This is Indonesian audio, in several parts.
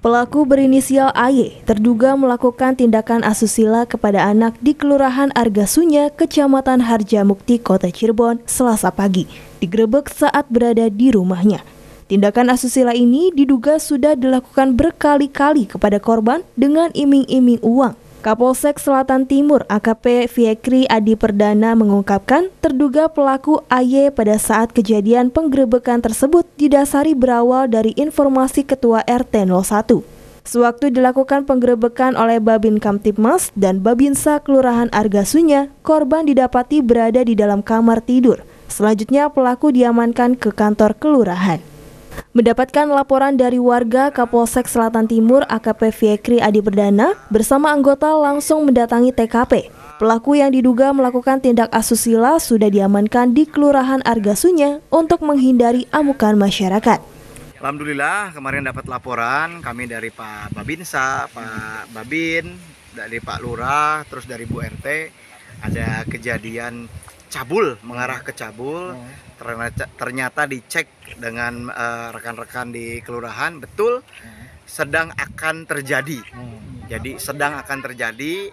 Pelaku berinisial AY terduga melakukan tindakan asusila kepada anak di Kelurahan Argasunya, Kecamatan Harjamukti, Kota Cirebon, Selasa pagi, digerebek saat berada di rumahnya. Tindakan asusila ini diduga sudah dilakukan berkali-kali kepada korban dengan iming-iming uang Kapolsek Selatan Timur AKP Fiekri Adi Perdana mengungkapkan terduga pelaku AY pada saat kejadian penggerebekan tersebut didasari berawal dari informasi Ketua RT 01. Sewaktu dilakukan penggerebekan oleh Babin Kamtipmas dan Babinsa Kelurahan Argasunya, korban didapati berada di dalam kamar tidur. Selanjutnya pelaku diamankan ke kantor kelurahan. Mendapatkan laporan dari warga Kapolsek Selatan Timur AKP Fiekri Adi Perdana bersama anggota langsung mendatangi TKP. Pelaku yang diduga melakukan tindak asusila sudah diamankan di Kelurahan Argasunya untuk menghindari amukan masyarakat. Alhamdulillah kemarin dapat laporan kami dari Pak Babinsa, Pak Babin, dari Pak Lurah, terus dari Bu RT ada kejadian cabul hmm. mengarah ke cabul hmm. ternyata, ternyata dicek dengan eh, rekan-rekan uh, di kelurahan betul hmm. sedang akan terjadi hmm. jadi sedang akan terjadi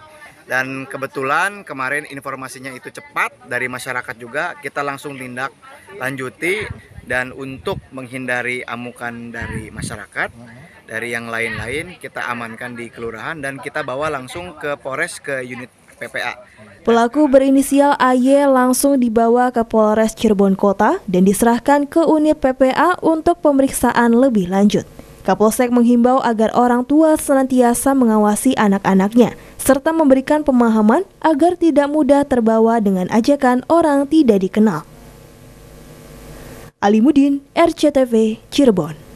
dan kebetulan kemarin informasinya itu cepat dari masyarakat juga kita langsung tindak lanjuti dan untuk menghindari amukan dari masyarakat hmm. dari yang lain-lain kita amankan di kelurahan dan kita bawa langsung ke Polres ke unit PPA hmm. Pelaku berinisial AY langsung dibawa ke Polres Cirebon Kota dan diserahkan ke unit PPA untuk pemeriksaan lebih lanjut. Kapolsek menghimbau agar orang tua senantiasa mengawasi anak-anaknya, serta memberikan pemahaman agar tidak mudah terbawa dengan ajakan orang tidak dikenal. Alimudin, RCTV, Cirebon.